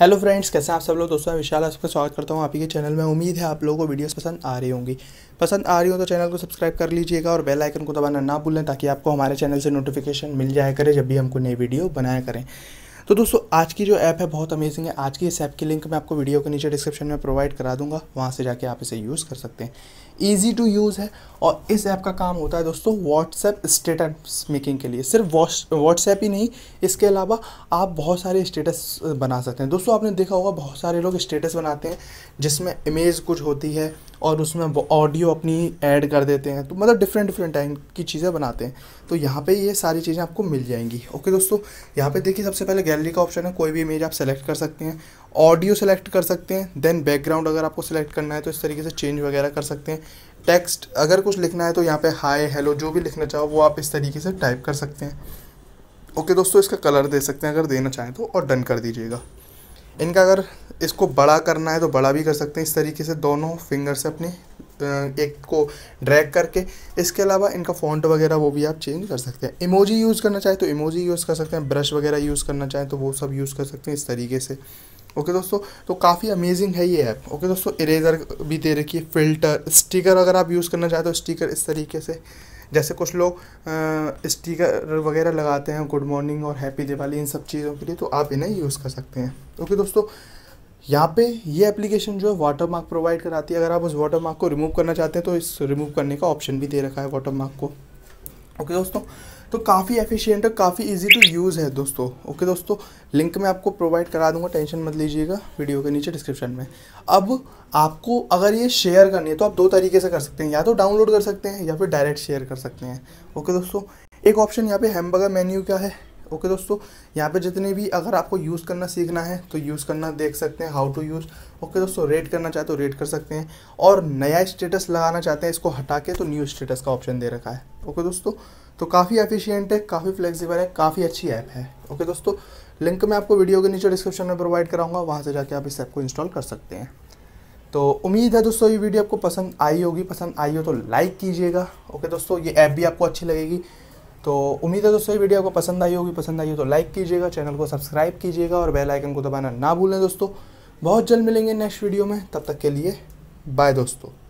hello friends कैसे हैं आप सब लोग दोस्तों मैं विशाल आपका स्वागत करता हूं आपके के चैनल में उम्मीद है आप लोगों को वीडियोस पसंद आ रही होंगी पसंद आ रही हो तो चैनल को सब्सक्राइब कर लीजिएगा और बेल आइकन को दबाना ना भूलें ताकि आपको हमारे चैनल से नोटिफिकेशन मिल जाए करे जब भी हम कोई नई वीडियो बनाया करें तो दोस्तों आज की जो ऐप है बहुत अमेजिंग है आज की इस ऐप की लिंक मैं आपको वीडियो के नीचे डिस्क्रिप्शन में प्रोवाइड करा दूंगा वहाँ से जाके आप इसे यूज़ कर सकते हैं ईजी टू यूज़ है और इस ऐप का काम होता है दोस्तों व्हाट्सएप स्टेटस मेकिंग के लिए सिर्फ व्हाट्सएप ही नहीं इसके अलावा आप बहुत सारे स्टेटस बना सकते हैं दोस्तों आपने देखा होगा बहुत सारे लोग स्टेटस बनाते हैं जिसमें इमेज कुछ होती है और उसमें ऑडियो अपनी ऐड कर देते हैं तो मतलब डिफरेंट डिफरेंट टाइम की चीज़ें बनाते हैं तो यहाँ पर ये सारी चीज़ें आपको मिल जाएंगी ओके दोस्तों यहाँ पर देखिए सबसे पहले गैलरी का ऑप्शन है कोई भी इमेज आप सेलेक्ट कर सकते हैं ऑडियो सेलेक्ट कर सकते हैं देन बैकग्राउंड अगर आपको सेलेक्ट करना है तो इस तरीके से चेंज वगैरह कर सकते हैं टेक्स्ट अगर कुछ लिखना है तो यहाँ पे हाय हेलो जो भी लिखना चाहो वो आप इस तरीके से टाइप कर सकते हैं ओके okay, दोस्तों इसका कलर दे सकते हैं अगर देना चाहें तो और डन कर दीजिएगा इनका अगर इसको बड़ा करना है तो बड़ा भी कर सकते हैं इस तरीके से दोनों फिंगर से अपने एक को ड्रैग करके इसके अलावा इनका फ़ॉन्ट वगैरह वो भी आप चेंज कर सकते हैं इमोजी यूज़ करना चाहें तो इमोजी यूज़ कर सकते हैं ब्रश वगैरह यूज़ करना चाहें तो वो सब यूज़ कर सकते हैं इस तरीके से ओके दोस्तों तो काफ़ी अमेजिंग है ये ऐप ओके दोस्तों इरेजर भी दे रखी है फिल्टर स्टिकर अगर आप यूज़ करना चाहें तो स्टिकर इस तरीके से जैसे कुछ लोग स्टिकर वगैरह लगाते हैं गुड मॉर्निंग और हैप्पी दिवाली इन सब चीज़ों के लिए तो आप इन्हें यूज़ कर सकते हैं ओके दोस्तों यहाँ पे ये एप्लीकेशन जो है वाटर मार्क प्रोवाइड कराती है अगर आप उस वाटर मार्क को रिमूव करना चाहते हैं तो इस रिमूव करने का ऑप्शन भी दे रखा है वाटर मार्क को ओके दोस्तों तो काफ़ी एफिशिएंट और काफ़ी इजी टू यूज़ है दोस्तों ओके दोस्तों लिंक मैं आपको प्रोवाइड करा दूंगा टेंशन मत लीजिएगा वीडियो के नीचे डिस्क्रिप्शन में अब आपको अगर ये शेयर करनी है तो आप दो तरीके से कर सकते हैं या तो डाउनलोड कर सकते हैं या फिर डायरेक्ट शेयर कर सकते हैं ओके दोस्तों एक ऑप्शन यहाँ पे हैमबर्गर मेन्यू क्या है ओके दोस्तों यहाँ पे जितने भी अगर आपको यूज़ करना सीखना है तो यूज़ करना देख सकते हैं हाउ टू यूज़ ओके दोस्तों रेट करना चाहे तो रेट कर सकते हैं और नया स्टेटस लगाना चाहते हैं इसको हटा के तो न्यू स्टेटस का ऑप्शन दे रखा है ओके दोस्तों तो काफ़ी एफिशियंट है काफ़ी फ्लेक्सिबल है काफ़ी अच्छी ऐप है ओके दोस्तों लिंक मैं आपको वीडियो के नीचे डिस्क्रिप्शन में प्रोवाइड कराऊंगा वहाँ से जाके आप इस ऐप को इंस्टॉल कर सकते हैं तो उम्मीद है दोस्तों ये वीडियो आपको पसंद आई होगी पसंद आई हो तो लाइक कीजिएगा ओके दोस्तों ये ऐप भी आपको अच्छी लगेगी तो उम्मीद है दोस्तों ये वीडियो आपको पसंद आई होगी पसंद आई हो तो लाइक कीजिएगा चैनल को सब्सक्राइब कीजिएगा और बेल आइकन को दबाना ना भूलें दोस्तों बहुत जल्द मिलेंगे नेक्स्ट वीडियो में तब तक के लिए बाय दोस्तों